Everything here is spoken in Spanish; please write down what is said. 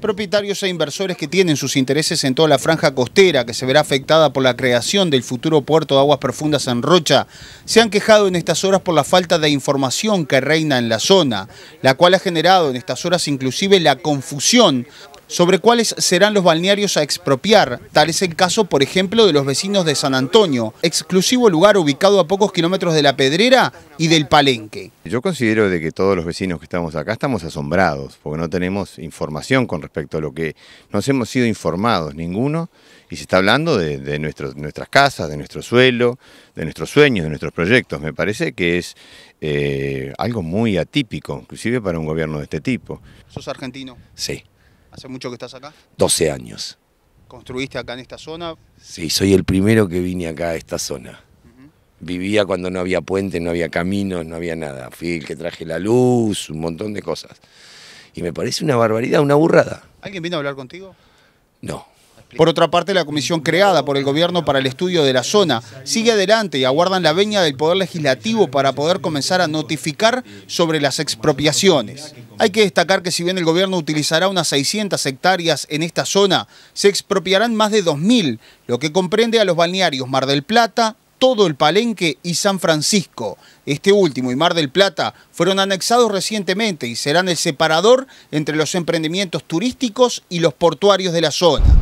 Propietarios e inversores que tienen sus intereses en toda la franja costera, que se verá afectada por la creación del futuro puerto de aguas profundas en Rocha, se han quejado en estas horas por la falta de información que reina en la zona, la cual ha generado en estas horas inclusive la confusión sobre cuáles serán los balnearios a expropiar. Tal es el caso, por ejemplo, de los vecinos de San Antonio, exclusivo lugar ubicado a pocos kilómetros de La Pedrera y del Palenque. Yo considero de que todos los vecinos que estamos acá estamos asombrados, porque no tenemos información con respecto a lo que nos hemos sido informados, ninguno, y se está hablando de, nuestras casas, de nuestro suelo, de nuestros sueños, de nuestros proyectos. Me parece que es eh, algo muy atípico, inclusive para un gobierno de este tipo. ¿Sos argentino? Sí. ¿Hace mucho que estás acá? 12 años. ¿Construiste acá en esta zona? Sí, soy el primero que vine acá a esta zona. Vivía cuando no había puentes, no había caminos, no había nada. Fui el que traje la luz, un montón de cosas. Y me parece una barbaridad, una burrada. ¿Alguien vino a hablar contigo? No. Por otra parte, la comisión creada por el gobierno para el estudio de la zona sigue adelante y aguardan la veña del Poder Legislativo para poder comenzar a notificar sobre las expropiaciones. Hay que destacar que si bien el gobierno utilizará unas 600 hectáreas en esta zona, se expropiarán más de 2.000, lo que comprende a los balnearios Mar del Plata, todo el Palenque y San Francisco. Este último y Mar del Plata fueron anexados recientemente y serán el separador entre los emprendimientos turísticos y los portuarios de la zona.